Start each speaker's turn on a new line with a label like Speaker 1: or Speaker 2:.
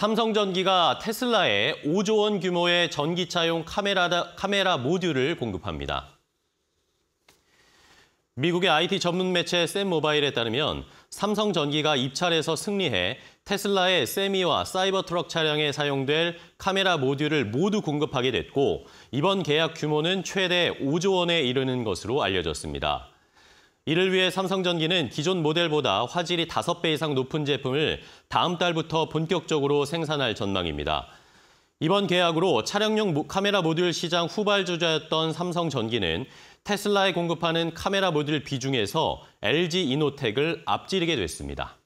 Speaker 1: 삼성전기가 테슬라에 5조 원 규모의 전기차용 카메라, 카메라 모듈을 공급합니다. 미국의 IT 전문 매체 샘모바일에 따르면 삼성전기가 입찰에서 승리해 테슬라의 세미와 사이버트럭 차량에 사용될 카메라 모듈을 모두 공급하게 됐고 이번 계약 규모는 최대 5조 원에 이르는 것으로 알려졌습니다. 이를 위해 삼성전기는 기존 모델보다 화질이 5배 이상 높은 제품을 다음 달부터 본격적으로 생산할 전망입니다. 이번 계약으로 차량용 카메라 모듈 시장 후발주자였던 삼성전기는 테슬라에 공급하는 카메라 모듈 비중에서 LG 이노텍을 앞지르게 됐습니다.